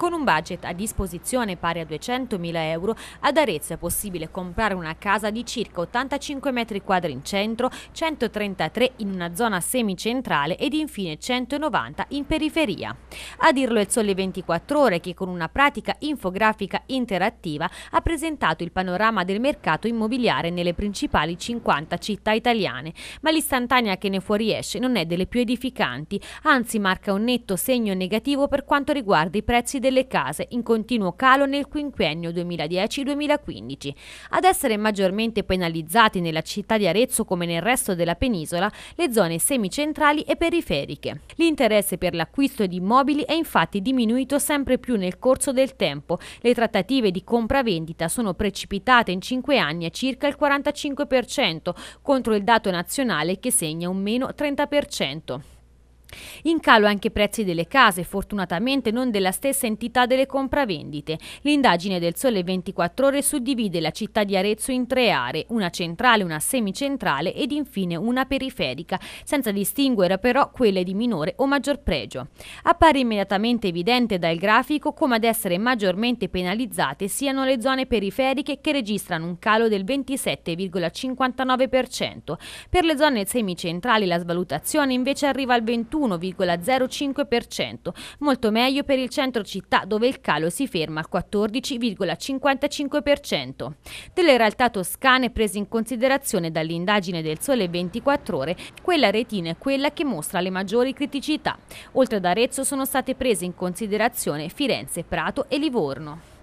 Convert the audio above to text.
Con un budget a disposizione pari a 200.000 euro, ad Arezzo è possibile comprare una casa di circa 85 metri quadri in centro, 133 in una zona semicentrale ed infine 190 in periferia. A dirlo è il Sole 24 Ore che con una pratica infografica interattiva ha presentato il panorama del mercato immobiliare nelle principali 50 città italiane, ma l'istantanea che ne fuoriesce non è delle più edificanti, anzi marca un netto segno negativo per quanto riguarda i prezzi delle case, in continuo calo nel quinquennio 2010-2015. Ad essere maggiormente penalizzati nella città di Arezzo come nel resto della penisola, le zone semicentrali e periferiche. L'interesse per l'acquisto di immobili è infatti diminuito sempre più nel corso del tempo. Le trattative di compravendita sono precipitate in 5 anni a circa il 45% contro il dato nazionale che segna un meno 30%. In calo anche i prezzi delle case, fortunatamente non della stessa entità delle compravendite. L'indagine del Sole 24 Ore suddivide la città di Arezzo in tre aree, una centrale, una semicentrale ed infine una periferica, senza distinguere però quelle di minore o maggior pregio. Appare immediatamente evidente dal grafico come ad essere maggiormente penalizzate siano le zone periferiche che registrano un calo del 27,59%. Per le zone semicentrali la svalutazione invece arriva al 21 41,05%, molto meglio per il centro città dove il calo si ferma al 14,55%. Delle realtà toscane prese in considerazione dall'indagine del Sole 24 Ore, quella retina è quella che mostra le maggiori criticità. Oltre ad Arezzo sono state prese in considerazione Firenze, Prato e Livorno.